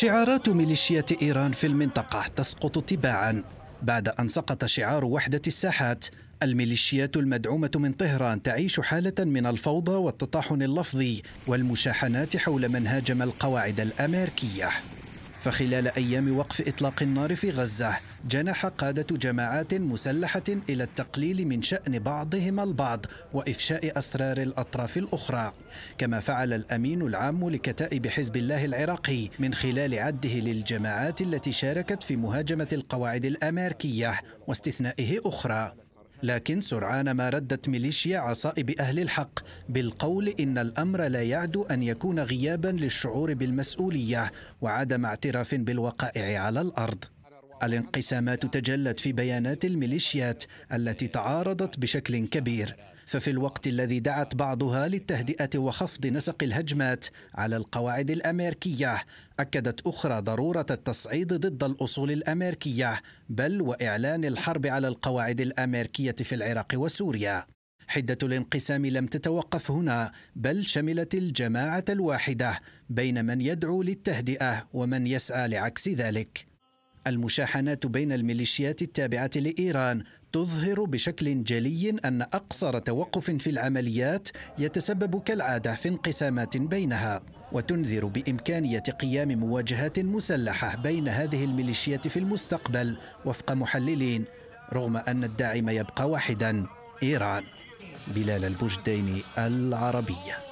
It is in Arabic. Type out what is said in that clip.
شعارات ميليشيات إيران في المنطقة تسقط تباعا بعد أن سقط شعار وحدة الساحات الميليشيات المدعومة من طهران تعيش حالة من الفوضى والتطاحن اللفظي والمشاحنات حول من هاجم القواعد الأمريكية فخلال أيام وقف إطلاق النار في غزة جنح قادة جماعات مسلحة إلى التقليل من شأن بعضهم البعض وإفشاء أسرار الأطراف الأخرى كما فعل الأمين العام لكتائب حزب الله العراقي من خلال عده للجماعات التي شاركت في مهاجمة القواعد الأمريكية واستثنائه أخرى لكن سرعان ما ردت ميليشيا عصائب أهل الحق بالقول إن الأمر لا يعدو أن يكون غيابا للشعور بالمسؤولية وعدم اعتراف بالوقائع على الأرض الانقسامات تجلت في بيانات الميليشيات التي تعارضت بشكل كبير ففي الوقت الذي دعت بعضها للتهدئه وخفض نسق الهجمات على القواعد الامريكيه اكدت اخرى ضروره التصعيد ضد الاصول الامريكيه بل واعلان الحرب على القواعد الامريكيه في العراق وسوريا حدة الانقسام لم تتوقف هنا بل شملت الجماعة الواحدة بين من يدعو للتهدئة ومن يسعى لعكس ذلك. المشاحنات بين الميليشيات التابعة لإيران تظهر بشكل جلي أن أقصر توقف في العمليات يتسبب كالعادة في انقسامات بينها وتنذر بإمكانية قيام مواجهات مسلحة بين هذه الميليشيات في المستقبل وفق محللين رغم أن الداعم يبقى واحدا إيران بلال البجديني العربيه